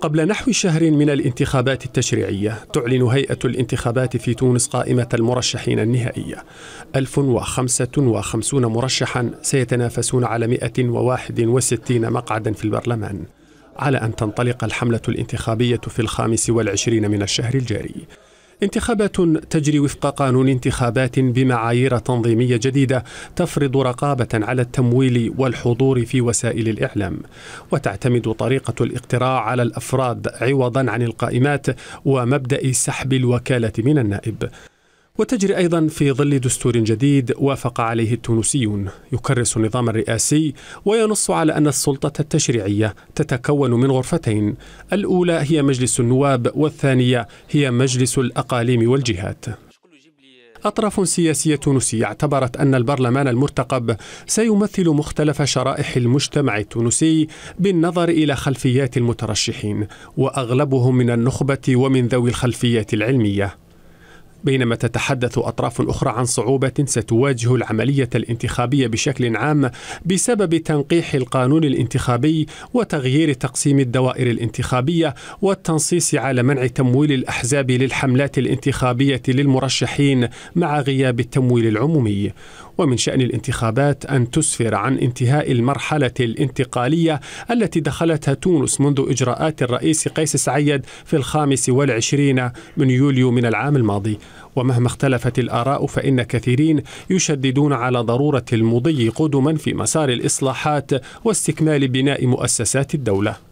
قبل نحو شهر من الانتخابات التشريعية تعلن هيئة الانتخابات في تونس قائمة المرشحين النهائية 1055 مرشحا سيتنافسون على 161 مقعدا في البرلمان على أن تنطلق الحملة الانتخابية في الخامس والعشرين من الشهر الجاري انتخابات تجري وفق قانون انتخابات بمعايير تنظيميه جديده تفرض رقابه على التمويل والحضور في وسائل الاعلام وتعتمد طريقه الاقتراع على الافراد عوضا عن القائمات ومبدا سحب الوكاله من النائب وتجري أيضا في ظل دستور جديد وافق عليه التونسيون يكرس النظام الرئاسي وينص على أن السلطة التشريعية تتكون من غرفتين الأولى هي مجلس النواب والثانية هي مجلس الأقاليم والجهات أطراف سياسية تونسية اعتبرت أن البرلمان المرتقب سيمثل مختلف شرائح المجتمع التونسي بالنظر إلى خلفيات المترشحين وأغلبهم من النخبة ومن ذوي الخلفيات العلمية بينما تتحدث أطراف أخرى عن صعوبة ستواجه العملية الانتخابية بشكل عام بسبب تنقيح القانون الانتخابي وتغيير تقسيم الدوائر الانتخابية والتنصيص على منع تمويل الأحزاب للحملات الانتخابية للمرشحين مع غياب التمويل العمومي ومن شأن الانتخابات أن تسفر عن انتهاء المرحلة الانتقالية التي دخلتها تونس منذ إجراءات الرئيس قيس سعيد في الخامس والعشرين من يوليو من العام الماضي ومهما اختلفت الآراء فإن كثيرين يشددون على ضرورة المضي قدما في مسار الإصلاحات واستكمال بناء مؤسسات الدولة